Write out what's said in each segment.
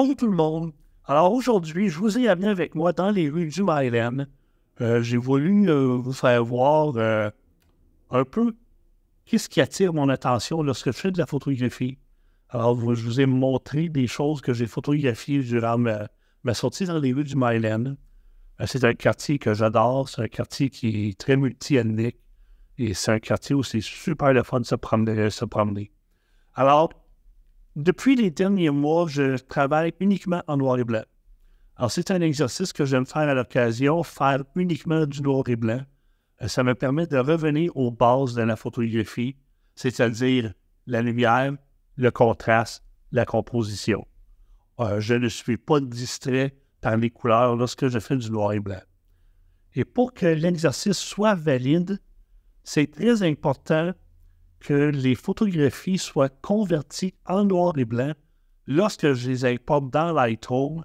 Bonjour tout le monde. Alors aujourd'hui, je vous ai amené avec moi dans les rues du Mylan. Euh, j'ai voulu euh, vous faire voir euh, un peu qu'est-ce qui attire mon attention lorsque je fais de la photographie. Alors, je vous ai montré des choses que j'ai photographiées durant ma, sortie dans les rues du Mylan. C'est un quartier que j'adore, c'est un quartier qui est très multi-ethnique et c'est un quartier où c'est super le fun de se promener. Se promener. Alors, depuis les derniers mois, je travaille uniquement en noir et blanc. Alors, c'est un exercice que j'aime faire à l'occasion, faire uniquement du noir et blanc. Euh, ça me permet de revenir aux bases de la photographie, c'est-à-dire la lumière, le contraste, la composition. Euh, je ne suis pas distrait par les couleurs lorsque je fais du noir et blanc. Et pour que l'exercice soit valide, c'est très important que les photographies soient converties en noir et blanc lorsque je les importe dans Lightroom,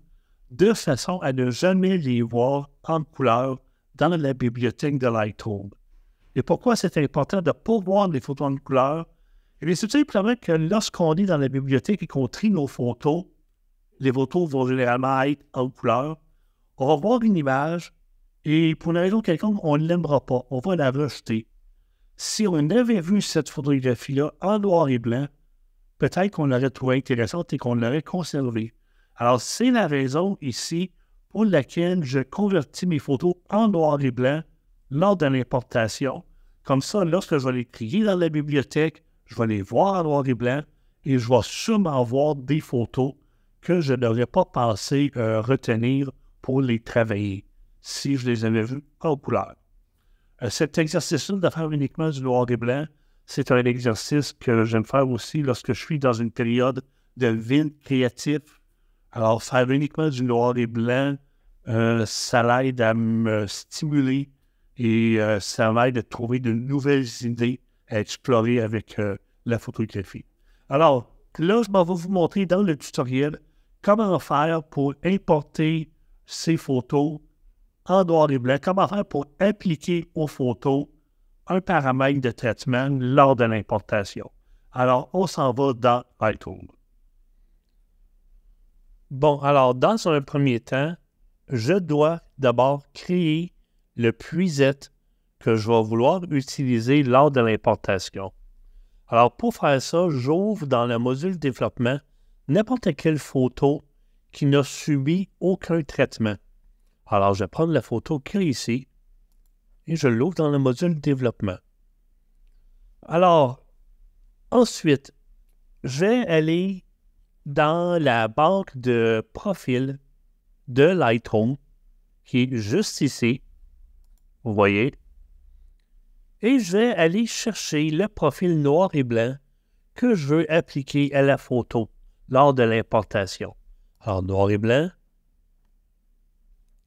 de façon à ne jamais les voir en couleur dans la bibliothèque de Lightroom. Et pourquoi c'est important de ne pas voir les photos en couleur? Eh bien, c'est tout simplement que lorsqu'on est dans la bibliothèque et qu'on trie nos photos, les photos vont généralement être en couleur. On va voir une image et pour une raison quelconque, on ne l'aimera pas. On va la rejeter si on avait vu cette photographie-là en noir et blanc, peut-être qu'on l'aurait trouvée intéressante et qu'on l'aurait conservée. Alors, c'est la raison ici pour laquelle je convertis mes photos en noir et blanc lors de l'importation. Comme ça, lorsque je vais les trier dans la bibliothèque, je vais les voir en noir et blanc et je vais sûrement voir des photos que je n'aurais pas pensé euh, retenir pour les travailler si je les avais vues en couleur. Euh, cet exercice-là de faire uniquement du noir et blanc, c'est un exercice que j'aime faire aussi lorsque je suis dans une période de vie créatif. Alors, faire uniquement du noir et blanc, euh, ça l'aide à me stimuler et euh, ça m'aide à trouver de nouvelles idées à explorer avec la photographie. Alors, là, je vais vous montrer dans le tutoriel comment faire pour importer ces photos en noir et blanc comment faire pour appliquer aux photos un paramètre de traitement lors de l'importation. Alors, on s'en va dans Lightroom. Bon, alors, dans un premier temps, je dois d'abord créer le puisette que je vais vouloir utiliser lors de l'importation. Alors, pour faire ça, j'ouvre dans le module développement n'importe quelle photo qui n'a subi aucun traitement. Alors, je vais prendre la photo est ici et je l'ouvre dans le module développement. Alors, ensuite, je vais aller dans la banque de profil de Lightroom qui est juste ici. Vous voyez. Et je vais aller chercher le profil noir et blanc que je veux appliquer à la photo lors de l'importation. Alors, noir et blanc,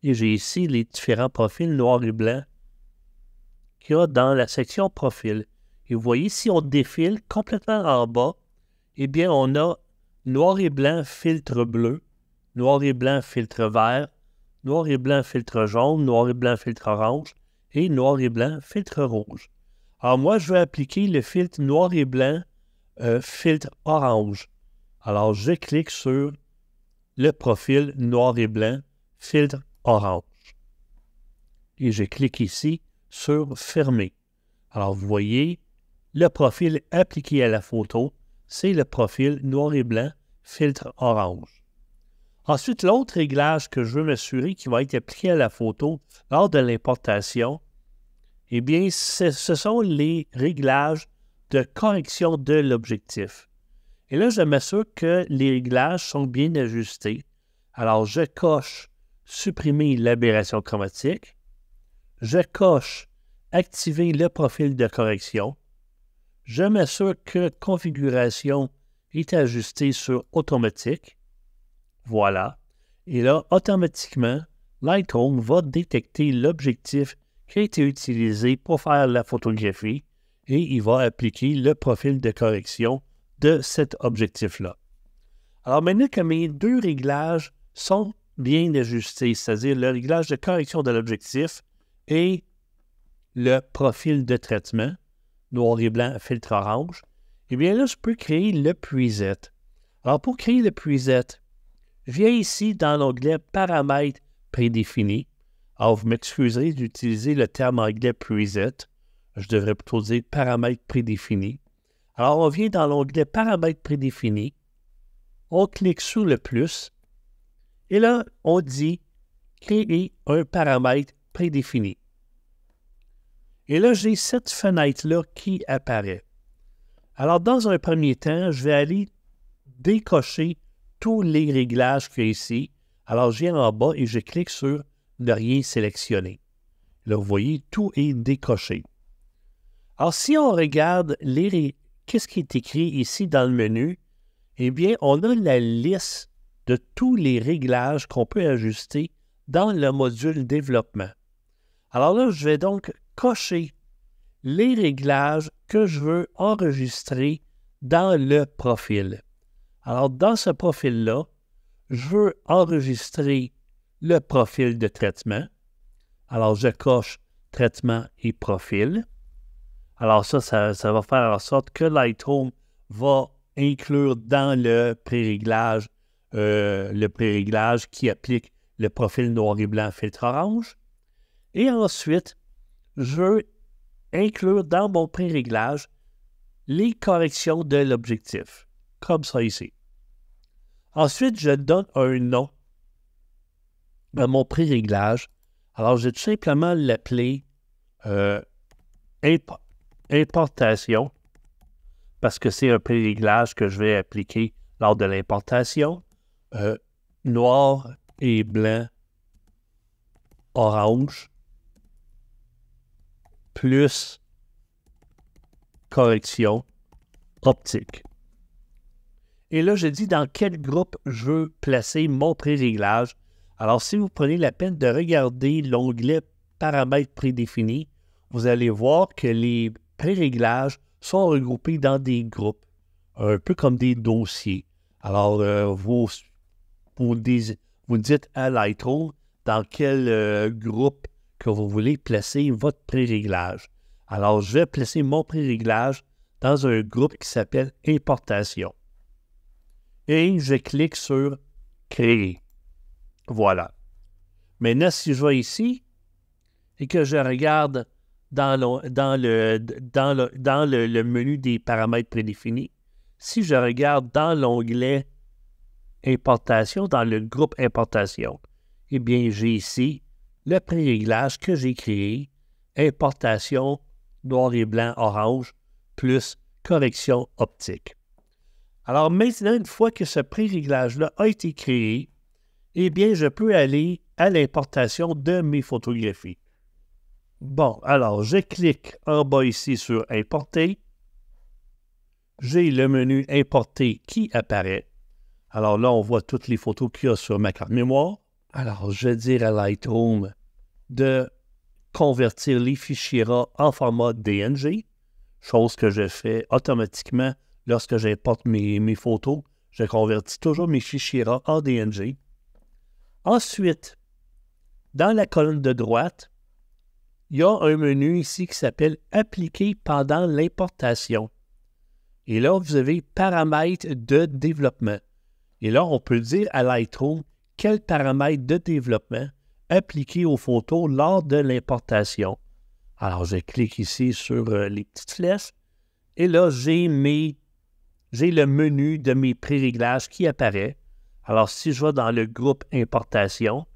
et j'ai ici les différents profils noir et blanc qu'il y a dans la section profil. Et vous voyez, si on défile complètement en bas, eh bien, on a noir et blanc filtre bleu, noir et blanc filtre vert, noir et blanc filtre jaune, noir et blanc filtre orange et noir et blanc filtre rouge. Alors moi, je vais appliquer le filtre noir et blanc euh, filtre orange. Alors je clique sur le profil noir et blanc filtre orange. Et je clique ici sur Fermer. Alors, vous voyez, le profil appliqué à la photo, c'est le profil noir et blanc, filtre orange. Ensuite, l'autre réglage que je veux m'assurer qui va être appliqué à la photo lors de l'importation, eh bien, ce sont les réglages de correction de l'objectif. Et là, je m'assure que les réglages sont bien ajustés. Alors, je coche supprimer l'aberration chromatique. Je coche activer le profil de correction. Je m'assure que configuration est ajustée sur automatique. Voilà. Et là, automatiquement, Lightroom va détecter l'objectif qui a été utilisé pour faire la photographie et il va appliquer le profil de correction de cet objectif-là. Alors maintenant que mes deux réglages sont bien de c'est-à-dire le réglage de correction de l'objectif et le profil de traitement, noir et blanc, filtre orange, eh bien là, je peux créer le puisette. Alors, pour créer le puisette, je viens ici dans l'onglet Paramètres prédéfinis. Alors, vous m'excuserez d'utiliser le terme anglais preset. Je devrais plutôt dire paramètres prédéfinis. Alors, on vient dans l'onglet Paramètres prédéfinis. On clique sur le plus et là, on dit créer un paramètre prédéfini. Et là, j'ai cette fenêtre-là qui apparaît. Alors, dans un premier temps, je vais aller décocher tous les réglages qu'il y a ici. Alors, je viens en bas et je clique sur Ne rien sélectionner. Là, vous voyez, tout est décoché. Alors, si on regarde les... qu'est-ce qui est écrit ici dans le menu, eh bien, on a la liste de tous les réglages qu'on peut ajuster dans le module développement. Alors là, je vais donc cocher les réglages que je veux enregistrer dans le profil. Alors, dans ce profil-là, je veux enregistrer le profil de traitement. Alors, je coche traitement et profil. Alors, ça, ça, va faire en sorte que Lightroom va inclure dans le pré-réglage euh, le pré-réglage qui applique le profil noir et blanc filtre orange. Et ensuite, je veux inclure dans mon pré-réglage les corrections de l'objectif, comme ça ici. Ensuite, je donne un nom à mon pré-réglage. Alors, je vais tout simplement l'appeler euh, importation parce que c'est un pré-réglage que je vais appliquer lors de l'importation. Euh, noir et blanc, orange, plus correction optique. Et là, je dis dans quel groupe je veux placer mon pré-réglage. Alors, si vous prenez la peine de regarder l'onglet paramètres prédéfinis, vous allez voir que les pré-réglages sont regroupés dans des groupes, un peu comme des dossiers. Alors, euh, vous vous dites à Lightroom dans quel euh, groupe que vous voulez placer votre pré-réglage. Alors, je vais placer mon pré-réglage dans un groupe qui s'appelle Importation. Et je clique sur Créer. Voilà. Maintenant, si je vais ici et que je regarde dans dans le, dans dans le menu des paramètres prédéfinis, si je regarde dans l'onglet importation, dans le groupe importation, eh bien, j'ai ici le pré-réglage que j'ai créé, importation noir et blanc orange, plus correction optique. Alors maintenant, une fois que ce pré-réglage-là a été créé, eh bien, je peux aller à l'importation de mes photographies. Bon, alors, je clique en bas ici sur Importer. J'ai le menu Importer qui apparaît. Alors là, on voit toutes les photos qu'il y a sur ma carte mémoire. Alors, je vais dire à Lightroom de convertir les fichiers en format DNG, chose que je fais automatiquement lorsque j'importe mes, mes, photos. Je convertis toujours mes fichiers en DNG. Ensuite, dans la colonne de droite, il y a un menu ici qui s'appelle Appliquer pendant l'importation. Et là, vous avez Paramètres de développement. Et là, on peut dire à Lightroom quels paramètres de développement appliquer aux photos lors de l'importation. Alors, je clique ici sur euh, les petites flèches et là, j'ai j'ai le menu de mes pré-réglages qui apparaît. Alors, si je vais dans le groupe Importation,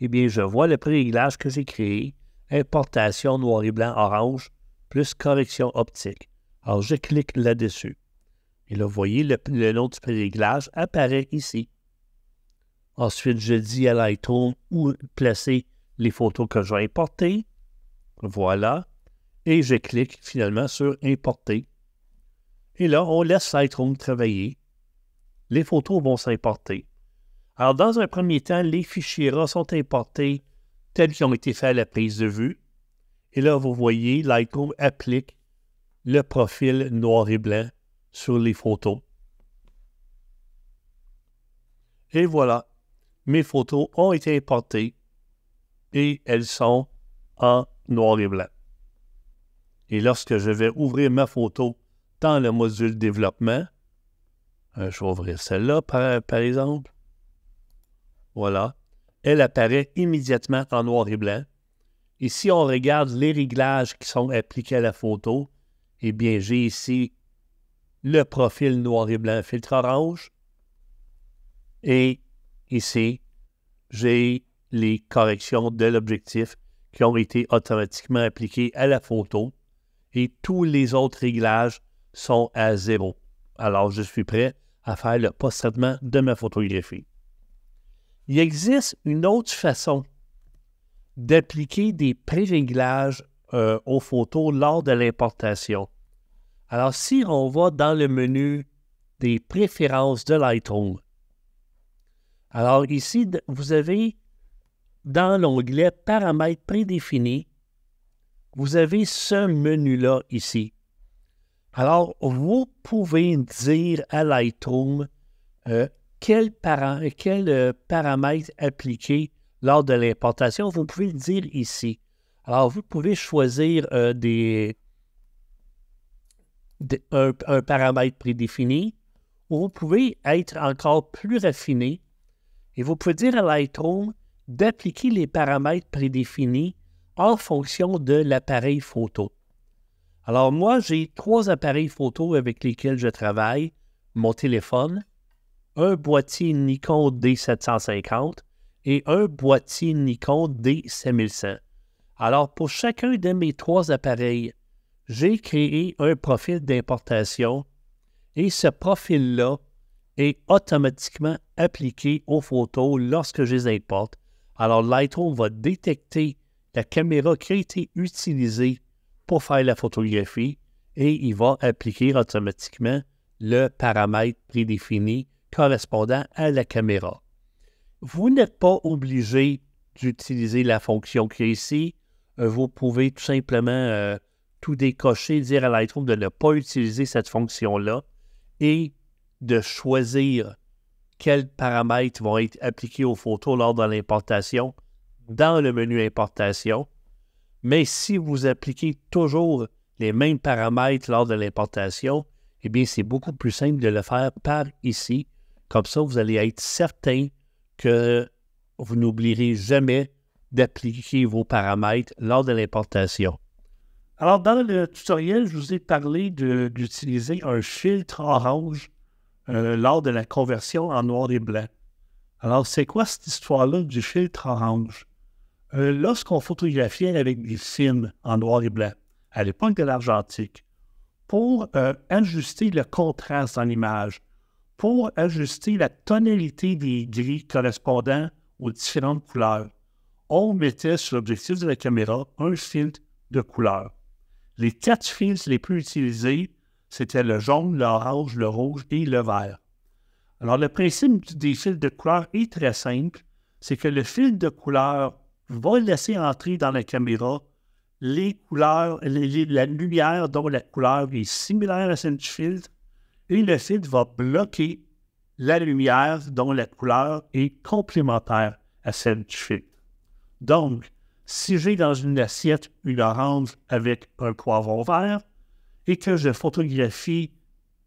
eh bien, je vois le pré-réglage que j'ai créé, Importation noir et blanc orange, plus correction optique. Alors, je clique là-dessus. Et là, vous voyez, le, nom du pré-réglage apparaît ici. Ensuite, je dis à Lightroom où placer les photos que je vais importer. Voilà. Et je clique finalement sur Importer. Et là, on laisse Lightroom travailler. Les photos vont s'importer. Alors, dans un premier temps, les fichiers sont importés tels qu'ils ont été faits à la prise de vue. Et là, vous voyez, Lightroom applique le profil noir et blanc sur les photos. Et voilà, mes photos ont été importées et elles sont en noir et blanc. Et lorsque je vais ouvrir ma photo dans le module développement, hein, je vais ouvrir celle-là par, exemple. Voilà, elle apparaît immédiatement en noir et blanc. Et si on regarde les réglages qui sont appliqués à la photo, eh bien, j'ai ici le profil noir et blanc filtre orange. Et ici, j'ai les corrections de l'objectif qui ont été automatiquement appliquées à la photo et tous les autres réglages sont à zéro. Alors, je suis prêt à faire le post-traitement de ma photographie. Il existe une autre façon d'appliquer des pré-réglages euh, aux photos lors de l'importation. Alors, si on va dans le menu des préférences de Lightroom, alors ici, vous avez dans l'onglet Paramètres prédéfinis, vous avez ce menu-là ici. Alors, vous pouvez dire à Lightroom euh, quel, euh, paramètre appliquer lors de l'importation. Vous pouvez le dire ici. Alors, vous pouvez choisir euh, des un, paramètre prédéfini, ou vous pouvez être encore plus raffiné et vous pouvez dire à Lightroom d'appliquer les paramètres prédéfinis en fonction de l'appareil photo. Alors moi, j'ai trois appareils photo avec lesquels je travaille, mon téléphone, un boîtier Nikon D750 et un boîtier Nikon d 7100 Alors pour chacun de mes trois appareils, j'ai créé un profil d'importation et ce profil-là est automatiquement appliqué aux photos lorsque je les importe. Alors Lightroom va détecter la caméra qui a été utilisée pour faire la photographie et il va appliquer automatiquement le paramètre prédéfini correspondant à la caméra. Vous n'êtes pas obligé d'utiliser la fonction qui ici. Euh, vous pouvez tout simplement euh, tout décocher, dire à Lightroom de ne pas utiliser cette fonction-là et de choisir quels paramètres vont être appliqués aux photos lors de l'importation dans le menu Importation. Mais si vous appliquez toujours les mêmes paramètres lors de l'importation, eh bien, c'est beaucoup plus simple de le faire par ici. Comme ça, vous allez être certain que vous n'oublierez jamais d'appliquer vos paramètres lors de l'importation. Alors, dans le tutoriel, je vous ai parlé d'utiliser un filtre orange euh, lors de la conversion en noir et blanc. Alors, c'est quoi cette histoire-là du filtre orange? Euh, lorsqu'on photographiait avec des films en noir et blanc, à l'époque de l'argentique, pour euh, ajuster le contraste dans l'image, pour ajuster la tonalité des gris correspondant aux différentes couleurs, on mettait sur l'objectif de la caméra un filtre de couleur. Les quatre fils les plus utilisés, c'était le jaune, l'orange, le rouge et le vert. Alors, le principe des fils de couleur est très simple. C'est que le fil de couleur va laisser entrer dans la caméra les couleurs, la lumière dont la couleur est similaire à celle du filtre, et le filtre va bloquer la lumière dont la couleur est complémentaire à celle du filtre. Donc, si j'ai dans une assiette une orange avec un poivron vert et que je photographie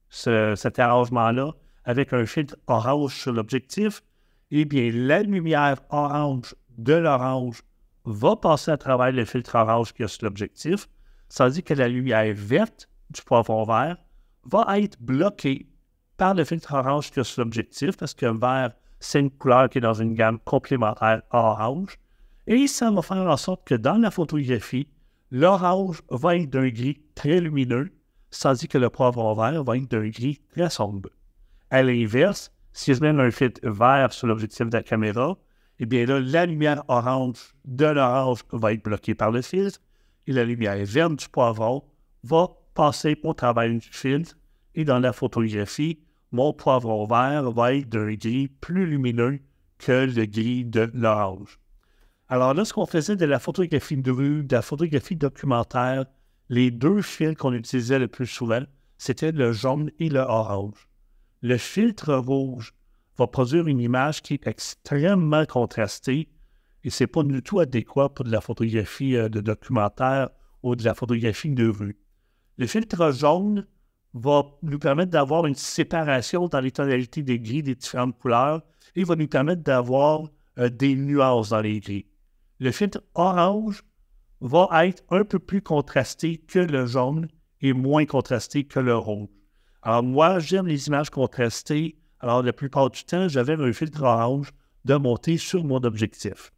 cet arrangement-là avec un filtre orange sur l'objectif, eh bien, la lumière orange de l'orange va passer à travers le filtre orange qui est sur l'objectif, tandis que la lumière verte du poivron vert va être bloquée par le filtre orange qui est sur l'objectif, parce qu'un vert, c'est une couleur qui est dans une gamme complémentaire orange. Et ça va faire en sorte que dans la photographie, l'orange va être d'un gris très lumineux, tandis que le poivron vert va être d'un gris très sombre. À l'inverse, si je mets un filtre vert sur l'objectif de la caméra, eh bien là, la lumière orange de l'orange va être bloquée par le filtre et la lumière verte du poivron va passer au travail du filtre. Et dans la photographie, mon poivron vert va être d'un gris plus lumineux que le gris de l'orange. Alors lorsqu'on faisait de la photographie de rue, de la photographie documentaire, les deux filtres qu'on utilisait le plus souvent, c'était le jaune et le orange. Le filtre rouge va produire une image qui est extrêmement contrastée et c'est pas du tout adéquat pour de la photographie euh, de documentaire ou de la photographie de rue. Le filtre jaune va nous permettre d'avoir une séparation dans les tonalités des gris des différentes couleurs et va nous permettre d'avoir euh, des nuances dans les gris le filtre orange va être un peu plus contrasté que le jaune et moins contrasté que le rouge. Alors moi, j'aime les images contrastées. Alors la plupart du temps, j'avais un filtre orange de monter sur mon objectif.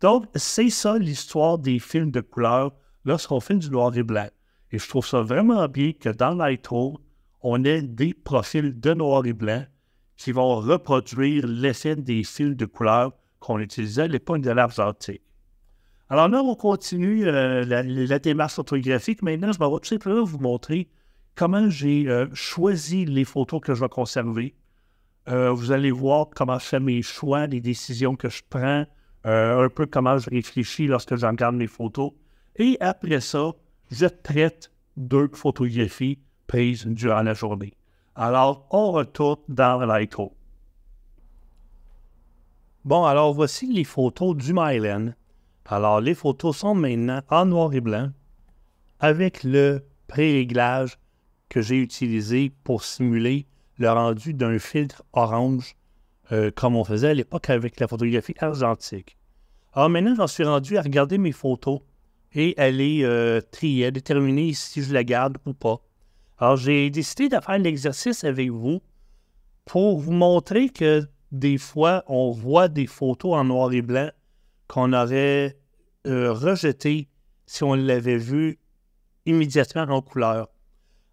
Donc, c'est ça l'histoire des films de couleur lorsqu'on fait du noir et blanc. Et je trouve ça vraiment bien que dans Lightroom, on ait des profils de noir et blanc qui vont reproduire l'effet des films de couleur qu'on utilisait les l'époque de l'argentique. Alors là, on continue euh, la, démarche photographique. Maintenant, je vais tout simplement vous montrer comment j'ai euh, choisi les photos que je vais conserver. Euh, vous allez voir comment je fais mes choix, les décisions que je prends, un peu comment je réfléchis lorsque j'en garde mes photos. Et après ça, je traite deux photographies prises durant la journée. Alors, on retourne dans Lightroom. Bon, alors voici les photos du Mylen. Alors, les photos sont maintenant en noir et blanc avec le pré-réglage que j'ai utilisé pour simuler le rendu d'un filtre orange euh, comme on faisait à l'époque avec la photographie argentique. Alors maintenant, j'en suis rendu à regarder mes photos et aller euh, trier, déterminer si je la garde ou pas. Alors j'ai décidé de faire l'exercice avec vous pour vous montrer que des fois, on voit des photos en noir et blanc qu'on aurait euh, rejetées si on l'avait vu immédiatement en couleur.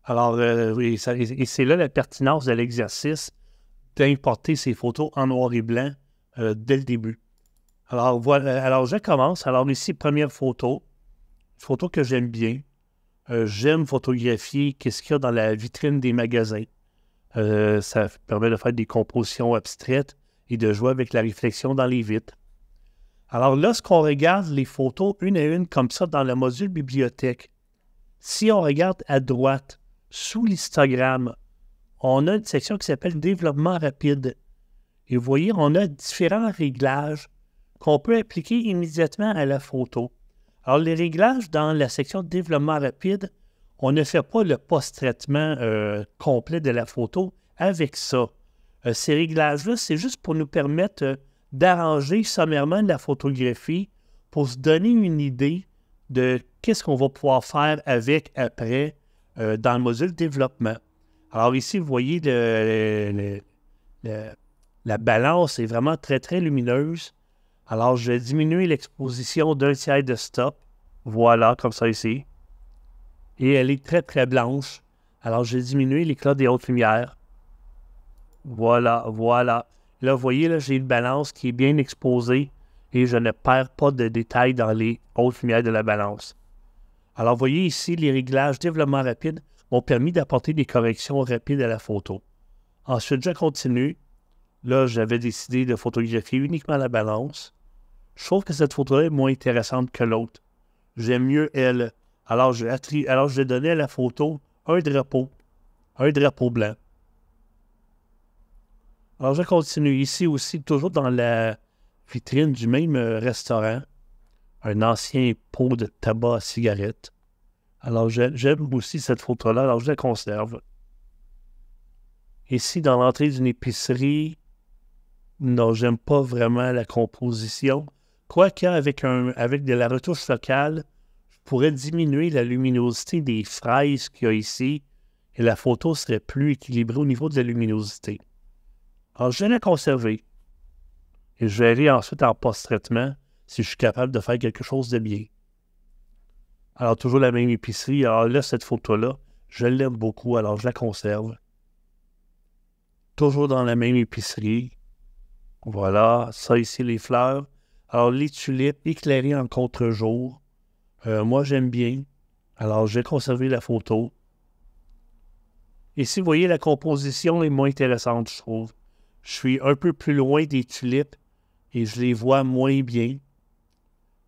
Alors, euh, et, c'est là la pertinence de l'exercice d'importer ces photos en noir et blanc euh, dès le début. Alors, voilà, alors, je commence. Alors, ici, première photo, photo que j'aime bien. j'aime photographier qu'est-ce qu'il y a dans la vitrine des magasins. Euh, ça permet de faire des compositions abstraites et de jouer avec la réflexion dans les vitres. Alors, lorsqu'on regarde les photos une à une comme ça dans le module bibliothèque, si on regarde à droite, sous l'histogramme, on a une section qui s'appelle Développement rapide. Et vous voyez, on a différents réglages qu'on peut appliquer immédiatement à la photo. Alors, les réglages dans la section Développement rapide, on ne fait pas le post-traitement euh, complet de la photo avec ça. Euh, ces réglages-là, c'est juste pour nous permettre euh, d'arranger sommairement la photographie pour se donner une idée de qu'est-ce qu'on va pouvoir faire avec après dans le module développement. Alors ici, vous voyez la balance est vraiment très, très lumineuse. Alors, je vais diminuer l'exposition d'un tiers de stop. Voilà, comme ça ici et elle est très, très blanche. Alors, j'ai diminué l'éclat des hautes lumières. Voilà, voilà. Là, vous voyez, j'ai une balance qui est bien exposée et je ne perds pas de détails dans les hautes lumières de la balance. Alors, vous voyez ici, les réglages développement rapide m'ont permis d'apporter des corrections rapides à la photo. Ensuite, je continue. Là, j'avais décidé de photographier uniquement la balance. Je trouve que cette photo-là est moins intéressante que l'autre. J'aime mieux elle. Alors je, alors je donné à la photo un drapeau, un drapeau blanc. Alors je continue ici aussi, toujours dans la vitrine du même euh, restaurant, un ancien pot de tabac à cigarette. Alors j'aime aussi cette photo-là, alors je la conserve. Ici, dans l'entrée d'une épicerie, non, j'aime pas vraiment la composition. Quoique avec, un, avec de la retouche locale, Pourrait diminuer la luminosité des fraises qu'il y a ici et la photo serait plus équilibrée au niveau de la luminosité. Alors, je vais la conserver et je vais ensuite en post-traitement si je suis capable de faire quelque chose de bien. Alors, toujours la même épicerie. Alors là, cette photo-là, je l'aime beaucoup, alors je la conserve. Toujours dans la même épicerie. Voilà, ça ici, les fleurs. Alors, les tulipes éclairées en contre-jour. Euh, moi, j'aime bien. Alors, j'ai conservé la photo. Et si vous voyez, la composition est moins intéressante, je trouve. Je suis un peu plus loin des tulipes et je les vois moins bien.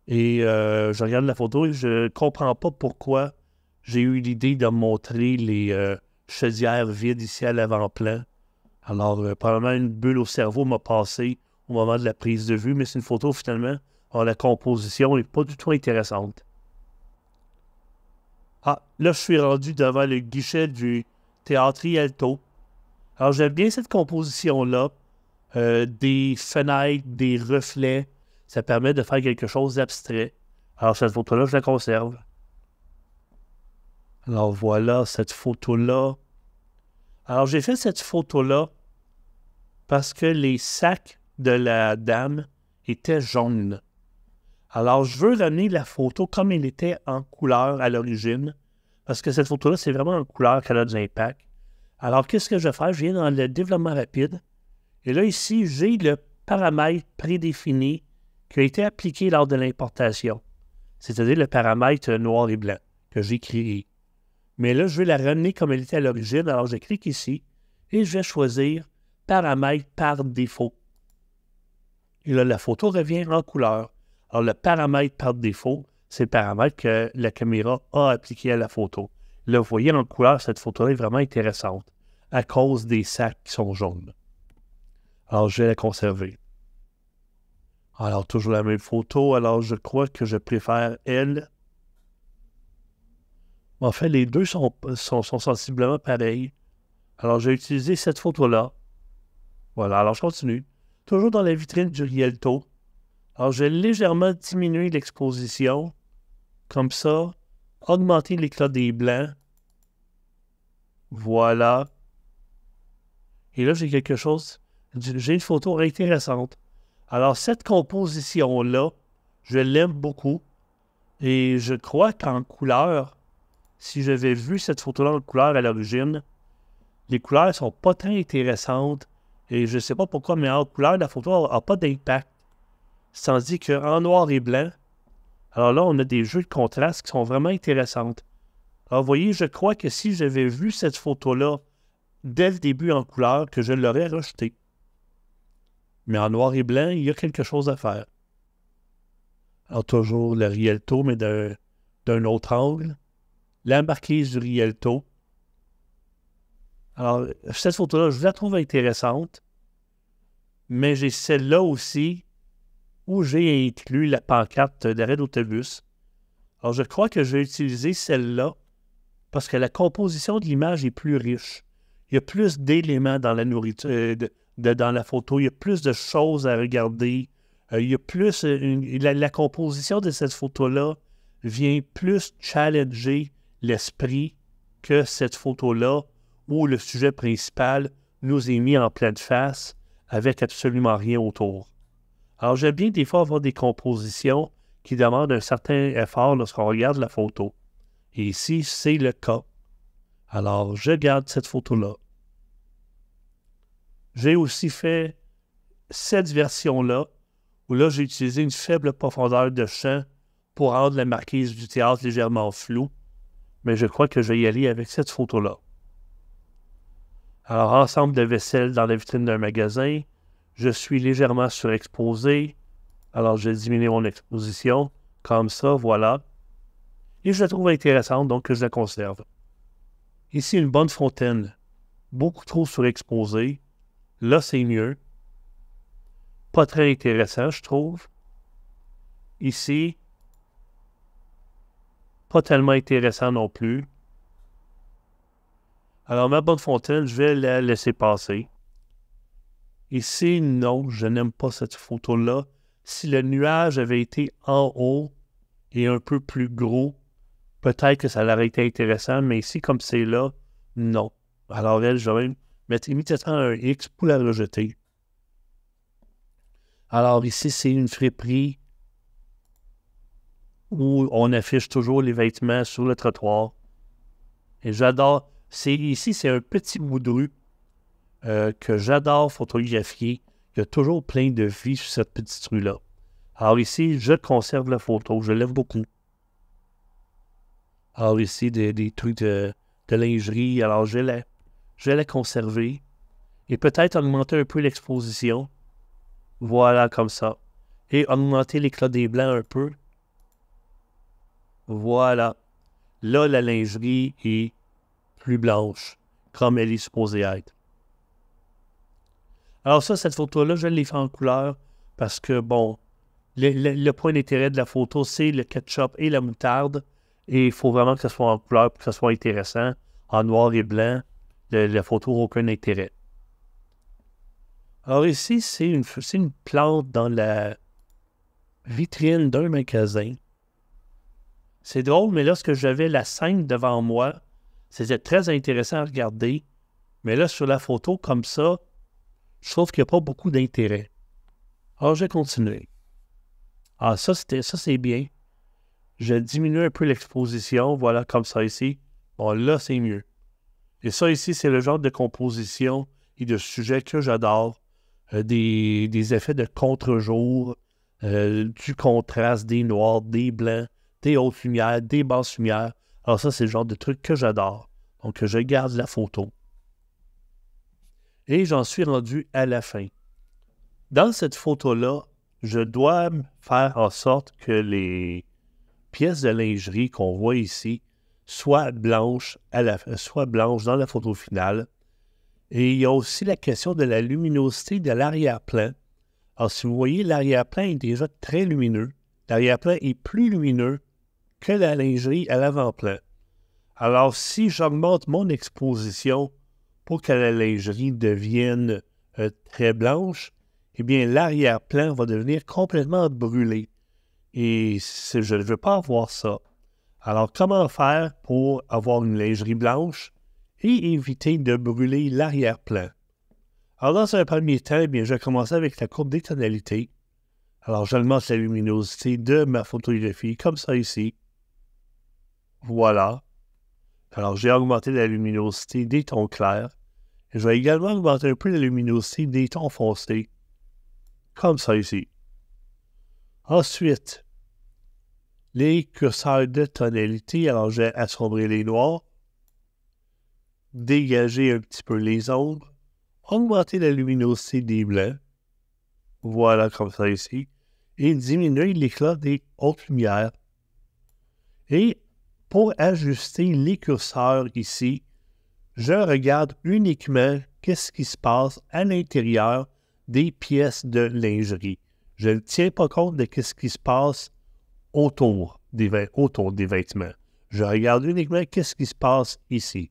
Et euh, je regarde la photo et je ne comprends pas pourquoi j'ai eu l'idée de montrer les euh, chaudières vides ici à l'avant-plan. Alors, euh, probablement une bulle au cerveau m'a passé au moment de la prise de vue, mais c'est une photo finalement. Alors, la composition n'est pas du tout intéressante. Ah, là, je suis rendu devant le guichet du Théâtre Rialto. Alors, j'aime bien cette composition-là. Euh, des fenêtres, des reflets. Ça permet de faire quelque chose d'abstrait. Alors, cette photo-là, je la conserve. Alors, voilà cette photo-là. Alors, j'ai fait cette photo-là parce que les sacs de la dame étaient jaunes. Alors, je veux ramener la photo comme elle était en couleur à l'origine, parce que cette photo-là, c'est vraiment en couleur qu'elle a des impact. Alors, qu'est-ce que je vais faire? Je viens dans le développement rapide. Et là, ici, j'ai le paramètre prédéfini qui a été appliqué lors de l'importation, c'est-à-dire le paramètre noir et blanc que j'ai créé. Mais là, je vais la ramener comme elle était à l'origine. Alors, je clique ici et je vais choisir paramètre par défaut. Et là, la photo revient en couleur. Alors, le paramètre par défaut, c'est le paramètre que la caméra a appliqué à la photo. Là, vous voyez en couleur, cette photo-là est vraiment intéressante à cause des sacs qui sont jaunes. Alors, je vais la conserver. Alors, toujours la même photo. Alors, je crois que je préfère elle. En fait, les deux sont, sont, sensiblement pareils. Alors, j'ai utilisé cette photo-là. Voilà, alors je continue. Toujours dans la vitrine du Rialto, alors, je vais légèrement diminuer l'exposition, comme ça, augmenter l'éclat des blancs. Voilà. Et là, j'ai quelque chose, j'ai une photo intéressante. Alors, cette composition-là, je l'aime beaucoup. Et je crois qu'en couleur, si j'avais vu cette photo-là en couleur à l'origine, les couleurs sont pas très intéressantes. Et je ne sais pas pourquoi, mais en couleur, la photo n'a pas d'impact. C'est-à-dire qu'en noir et blanc, alors là, on a des jeux de contraste qui sont vraiment intéressantes. Alors, vous voyez, je crois que si j'avais vu cette photo-là dès le début en couleur, que je l'aurais rejetée. Mais en noir et blanc, il y a quelque chose à faire. Alors, toujours le Rialto, mais d'un autre angle. L'embarquise du Rialto. Alors, cette photo-là, je la trouve intéressante, mais j'ai celle-là aussi où j'ai inclus la pancarte d'arrêt d'autobus. Alors, je crois que j'ai utilisé celle-là parce que la composition de l'image est plus riche. Il y a plus d'éléments dans la nourriture, euh, dans la photo. Il y a plus de choses à regarder. Euh, il y a plus. Euh, la, composition de cette photo-là vient plus challenger l'esprit que cette photo-là où le sujet principal nous est mis en pleine face avec absolument rien autour. Alors, j'aime bien des fois avoir des compositions qui demandent un certain effort lorsqu'on regarde la photo. Et ici, c'est le cas. Alors, je garde cette photo-là. J'ai aussi fait cette version-là, où là, j'ai utilisé une faible profondeur de champ pour rendre la marquise du théâtre légèrement floue, mais je crois que je vais y aller avec cette photo-là. Alors, ensemble de vaisselle dans la vitrine d'un magasin, je suis légèrement surexposé, alors je diminue mon exposition, comme ça, voilà. Et je la trouve intéressante, donc je la conserve. Ici, une bonne fontaine, beaucoup trop surexposée. Là, c'est mieux. Pas très intéressant, je trouve. Ici, pas tellement intéressant non plus. Alors, ma bonne fontaine, je vais la laisser passer. Ici, si non, je n'aime pas cette photo-là, si le nuage avait été en haut et un peu plus gros, peut-être que ça aurait été intéressant, mais ici, comme c'est là, non. Alors elle, je vais mettre immédiatement un X pour la rejeter. Alors ici, c'est une friperie où on affiche toujours les vêtements sur le trottoir. Et j'adore. ici, c'est un petit bout de rue euh, que j'adore photographier. Il y a toujours plein de vie sur cette petite rue-là. Alors ici, je conserve la photo, je lève beaucoup. Alors ici, des, trucs de, lingerie, alors je vais je la conserver. Et peut-être augmenter un peu l'exposition. Voilà, comme ça. Et augmenter l'éclat des blancs un peu. Voilà. Là, la lingerie est plus blanche, comme elle est supposée être. Alors ça, cette photo-là, je l'ai fait en couleur parce que, bon, le, point d'intérêt de la photo, c'est le ketchup et la moutarde. Et il faut vraiment que ce soit en couleur pour que ce soit intéressant. En noir et blanc, la photo n'a aucun intérêt. Alors ici, c'est une, une plante dans la vitrine d'un magasin. C'est drôle, mais lorsque j'avais la scène devant moi, c'était très intéressant à regarder. Mais là, sur la photo, comme ça, trouve qu'il n'y a pas beaucoup d'intérêt. Alors, ah, j'ai continué. Ah, ça, ça, c'est bien. Je diminue un peu l'exposition, voilà, comme ça ici. Bon, là, c'est mieux. Et ça ici, c'est le genre de composition et de sujet que j'adore. Euh, des, effets de contre-jour, euh, du contraste, des noirs, des blancs, des hautes lumières, des basses lumières. Alors ah, ça, c'est le genre de truc que j'adore. Donc, je garde la photo. Et j'en suis rendu à la fin. Dans cette photo-là, je dois faire en sorte que les pièces de lingerie qu'on voit ici soient blanches, à la, soient blanches dans la photo finale. Et il y a aussi la question de la luminosité de l'arrière-plan. Alors, si vous voyez, l'arrière-plan est déjà très lumineux. L'arrière-plan est plus lumineux que la lingerie à l'avant-plan. Alors, si j'augmente mon exposition pour que la lingerie devienne euh, très blanche, eh bien, l'arrière-plan va devenir complètement brûlé. Et je ne veux pas avoir ça. Alors, comment faire pour avoir une lingerie blanche et éviter de brûler l'arrière-plan? Alors, dans un premier temps, eh bien, je vais commencer avec la courbe des tonalités. Alors, j'augmente la luminosité de ma photographie, comme ça ici. Voilà. Alors, j'ai augmenté la luminosité des tons clairs. Et je vais également augmenter un peu la luminosité des tons foncés, comme ça ici. Ensuite, les curseurs de tonalité. Alors, j'ai assombré les noirs, dégager un petit peu les ombres, augmenter la luminosité des blancs. Voilà, comme ça ici. Et diminuer l'éclat des hautes lumières. Et pour ajuster les curseurs ici, je regarde uniquement qu'est-ce qui se passe à l'intérieur des pièces de lingerie. Je ne tiens pas compte de ce qui se passe autour des, vêtements. Je regarde uniquement qu'est-ce qui se passe ici.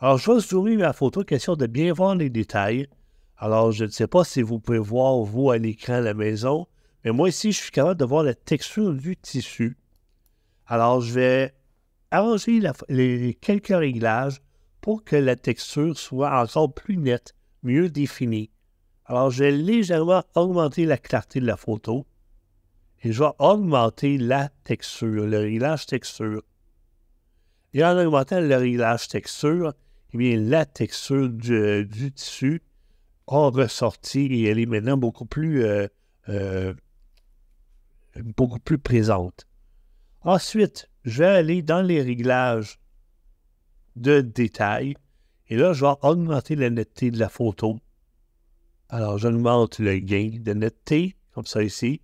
Alors, je vais zoomer la photo, question de bien voir les détails. Alors, je ne sais pas si vous pouvez voir, vous, à l'écran à la maison, mais moi ici, je suis capable de voir la texture du tissu alors, je vais arranger les quelques réglages pour que la texture soit encore plus nette, mieux définie. Alors, je vais légèrement augmenter la clarté de la photo et je vais augmenter la texture, le réglage texture. Et en augmentant le réglage texture, eh bien, la texture du, tissu a ressorti et elle est maintenant beaucoup plus, euh, euh, beaucoup plus présente. Ensuite, je vais aller dans les réglages de détails. Et là, je vais augmenter la netteté de la photo. Alors, j'augmente le gain de netteté, comme ça ici.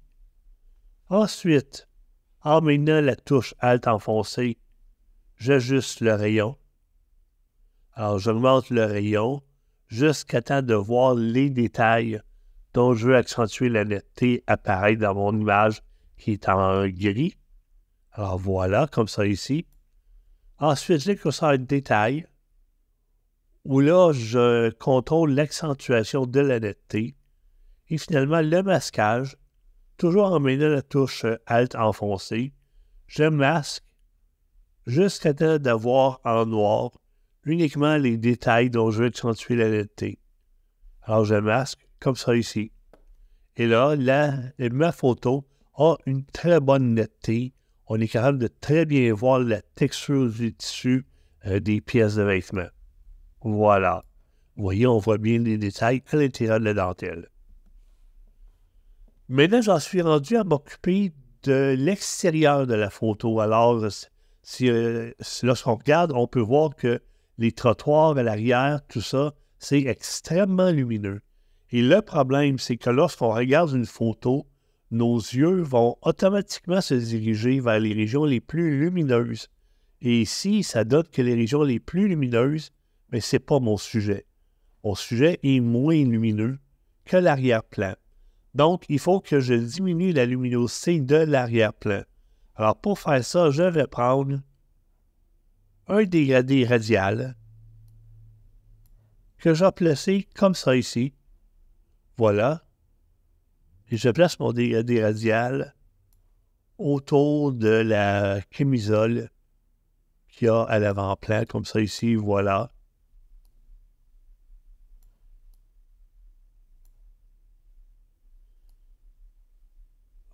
Ensuite, en maintenant la touche Alt enfoncée, j'ajuste le rayon. Alors, j'augmente le rayon jusqu'à temps de voir les détails dont je veux accentuer la netteté apparaître dans mon image qui est en gris. Alors voilà, comme ça ici. Ensuite, j'ai que ça un détail où là, je contrôle l'accentuation de la netteté. Et finalement, le masquage, toujours en menant la touche euh, Alt enfoncée, je masque jusqu'à temps d'avoir en noir uniquement les détails dont je veux accentuer la netteté. Alors je masque comme ça ici. Et là, ma photo a une très bonne netteté on est capable de très bien voir la texture du tissu euh, des pièces de vêtements. Voilà. Vous voyez, on voit bien les détails à l'intérieur de la dentelle. Maintenant, j'en suis rendu à m'occuper de l'extérieur de la photo. Alors, si, euh, lorsqu'on regarde, on peut voir que les trottoirs à l'arrière, tout ça, c'est extrêmement lumineux. Et le problème, c'est que lorsqu'on regarde une photo, nos yeux vont automatiquement se diriger vers les régions les plus lumineuses. Et ici, ça donne que les régions les plus lumineuses, mais ce n'est pas mon sujet. Mon sujet est moins lumineux que l'arrière-plan. Donc, il faut que je diminue la luminosité de l'arrière-plan. Alors, pour faire ça, je vais prendre un dégradé radial que je vais placer comme ça ici. Voilà. Et je place mon dégradé euh, radial autour de la camisole qu'il y a à l'avant-plan, comme ça ici, voilà.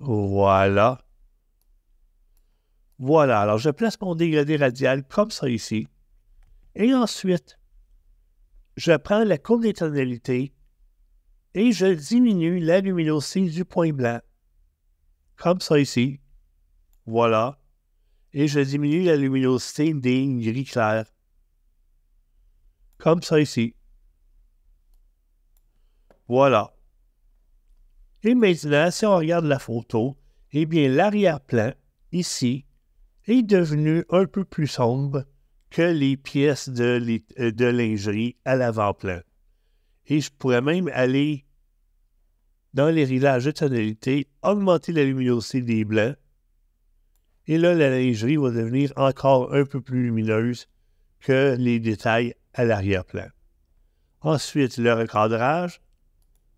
Voilà. Voilà, alors je place mon dégradé radial comme ça ici. Et ensuite, je prends la courbe d'éternalité et je diminue la luminosité du point blanc. Comme ça ici. Voilà. Et je diminue la luminosité des gris clairs. Comme ça ici. Voilà. Et maintenant, si on regarde la photo, eh bien, l'arrière-plan, ici, est devenu un peu plus sombre que les pièces de, euh, de lingerie à l'avant-plan. Et je pourrais même aller dans les réglages de tonalité, augmenter la luminosité des blancs. Et là, la lingerie va devenir encore un peu plus lumineuse que les détails à l'arrière-plan. Ensuite, le recadrage.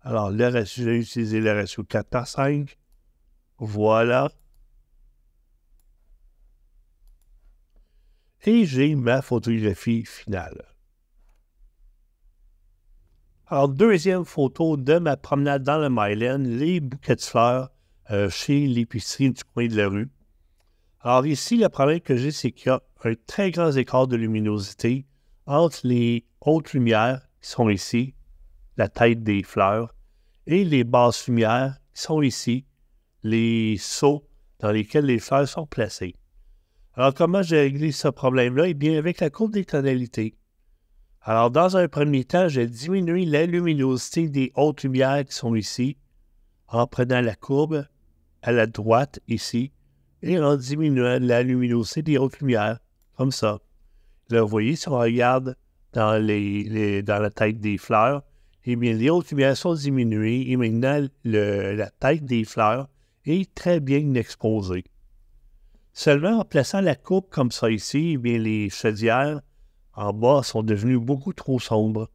Alors, le j'ai utilisé le ratio 4 par 5. Voilà. Et j'ai ma photographie finale. Alors, deuxième photo de ma promenade dans le Mylan, les bouquets de fleurs euh, chez l'épicerie du coin de la rue. Alors ici, le problème que j'ai, c'est qu'il y a un très grand écart de luminosité entre les hautes lumières qui sont ici, la tête des fleurs, et les basses lumières qui sont ici, les seaux dans lesquels les fleurs sont placées. Alors comment j'ai réglé ce problème-là? Eh bien, avec la courbe des tonalités. Alors, dans un premier temps, j'ai diminué la luminosité des hautes lumières qui sont ici en prenant la courbe à la droite ici et en diminuant la luminosité des hautes lumières, comme ça. Là, vous voyez, si on regarde dans, la tête des fleurs, eh bien, les hautes lumières sont diminuées et maintenant, la tête des fleurs est très bien exposée. Seulement en plaçant la courbe comme ça ici, eh bien, les chaudières en bas sont devenus beaucoup trop sombres.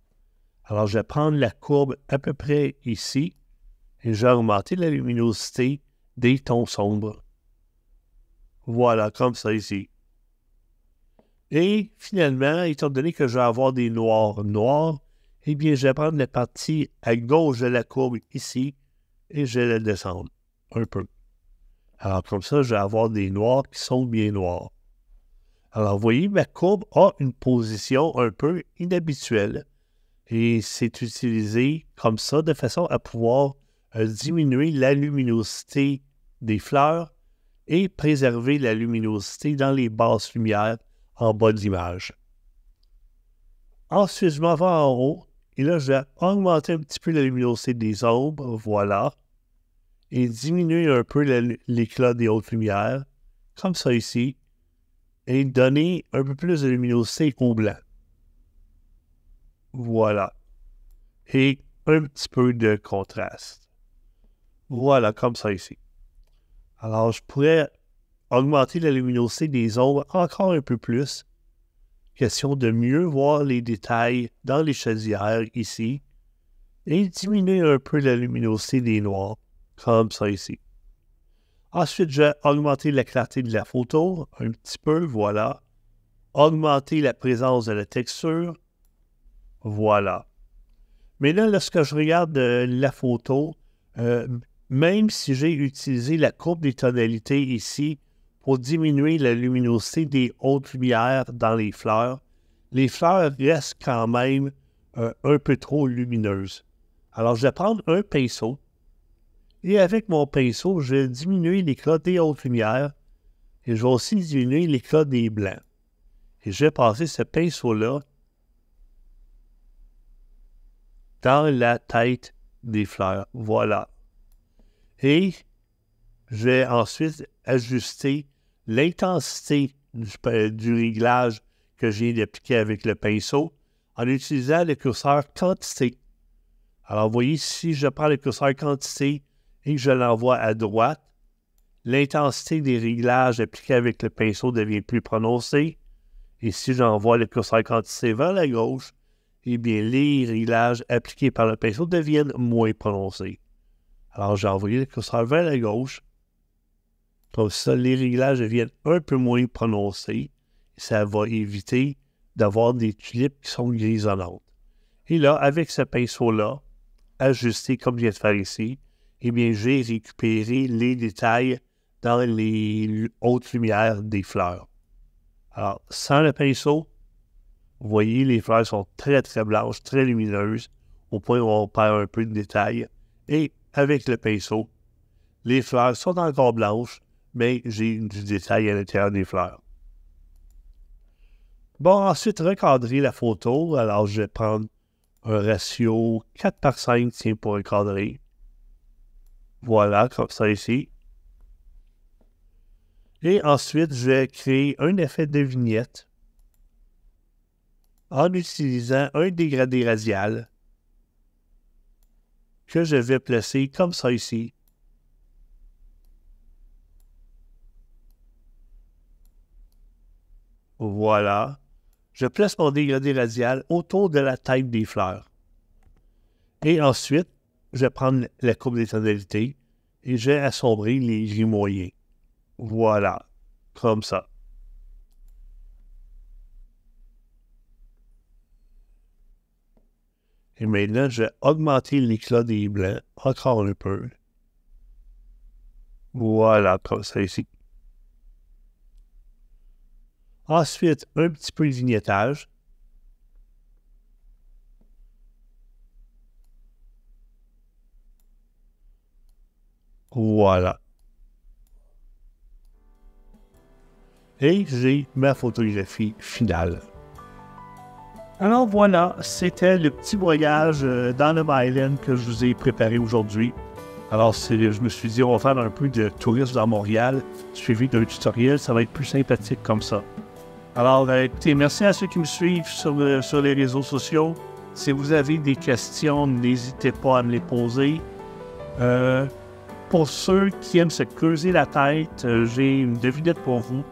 Alors, je vais prendre la courbe à peu près ici et je vais augmenter la luminosité des tons sombres. Voilà, comme ça ici. Et finalement, étant donné que je vais avoir des noirs noirs, eh bien, je vais prendre la partie à gauche de la courbe ici et je vais la descendre un peu. Alors, comme ça, je vais avoir des noirs qui sont bien noirs. Alors, vous voyez, ma courbe a une position un peu inhabituelle et c'est utilisé comme ça de façon à pouvoir euh, diminuer la luminosité des fleurs et préserver la luminosité dans les basses lumières en bas l'image. Ensuite, je m'en vais en haut et là, je vais augmenter un petit peu la luminosité des ombres, voilà, et diminuer un peu l'éclat des hautes lumières, comme ça ici et donner un peu plus de luminosité au blanc. Voilà. Et un petit peu de contraste. Voilà, comme ça ici. Alors, je pourrais augmenter la luminosité des ombres encore un peu plus. Question de mieux voir les détails dans les chaudières ici. Et diminuer un peu la luminosité des noirs, comme ça ici. Ensuite, j'ai augmenté la clarté de la photo un petit peu, voilà. Augmenter la présence de la texture, voilà. Mais là, lorsque je regarde euh, la photo, euh, même si j'ai utilisé la courbe des tonalités ici pour diminuer la luminosité des hautes lumières dans les fleurs, les fleurs restent quand même euh, un peu trop lumineuses. Alors, je vais prendre un pinceau et avec mon pinceau, je vais diminuer l'éclat des hautes lumières et je vais aussi diminuer l'éclat des blancs. Et je vais passer ce pinceau-là dans la tête des fleurs. Voilà. Et je vais ensuite ajuster l'intensité du, réglage que j'ai d'appliquer avec le pinceau en utilisant le curseur quantité. Alors, vous voyez, si je prends le curseur quantité, et que je l'envoie à droite, l'intensité des réglages appliqués avec le pinceau devient plus prononcée. Et si j'envoie le curseur quantité vers la gauche, eh bien, les réglages appliqués par le pinceau deviennent moins prononcés. Alors, j'ai envoyé le curseur vers la gauche. Comme ça, les réglages deviennent un peu moins prononcés. Ça va éviter d'avoir des tulipes qui sont grisonnantes. Et là, avec ce pinceau-là, ajusté comme je viens de faire ici, eh bien, j'ai récupéré les détails dans les hautes lumières des fleurs. Alors, sans le pinceau, vous voyez, les fleurs sont très, très blanches, très lumineuses, au point où on perd un peu de détails. Et avec le pinceau, les fleurs sont encore blanches, mais j'ai du détail à l'intérieur des fleurs. Bon, ensuite, recadrer la photo. Alors, je vais prendre un ratio 4 par 5 tiens, pour recadrer. Voilà, comme ça ici. Et ensuite, je vais créer un effet de vignette en utilisant un dégradé radial que je vais placer comme ça ici. Voilà. Je place mon dégradé radial autour de la taille des fleurs. Et ensuite, je vais prendre la coupe des tonalités et j'ai vais les gris moyens. Voilà, comme ça. Et maintenant, je vais augmenter l'éclat des blancs encore un peu. Voilà, comme ça ici. Ensuite, un petit peu de vignettage. Voilà. Et j'ai ma photographie finale. Alors voilà, c'était le petit voyage euh, dans le Myland que je vous ai préparé aujourd'hui. Alors, je me suis dit, on va faire un peu de tourisme dans Montréal, suivi d'un tutoriel. Ça va être plus sympathique comme ça. Alors, euh, écoutez, merci à ceux qui me suivent sur, les réseaux sociaux. Si vous avez des questions, n'hésitez pas à me les poser. Euh, pour ceux qui aiment se creuser la tête, euh, j'ai une devinette pour vous.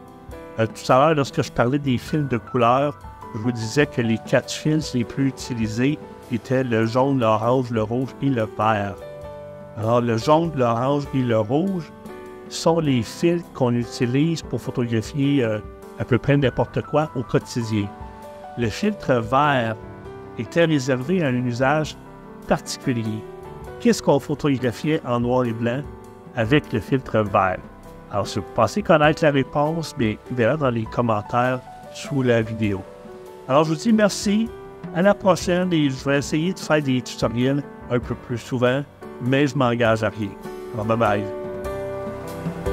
Euh, tout à l'heure, lorsque je parlais des films de couleurs, je vous disais que les quatre films les plus utilisés étaient le jaune, l'orange, le rouge et le vert. Alors, le jaune, l'orange et le rouge sont les fils qu'on utilise pour photographier euh, à peu près n'importe quoi au quotidien. Le filtre vert était réservé à un usage particulier qu'est-ce qu'on photographiait en noir et blanc avec le filtre vert. Alors, si vous pensez connaître la réponse, bien, verrez dans les commentaires sous la vidéo. Alors, je vous dis merci, à la prochaine et je vais essayer de faire des tutoriels un peu plus souvent, mais je m'engage à rien. Alors, bye bye.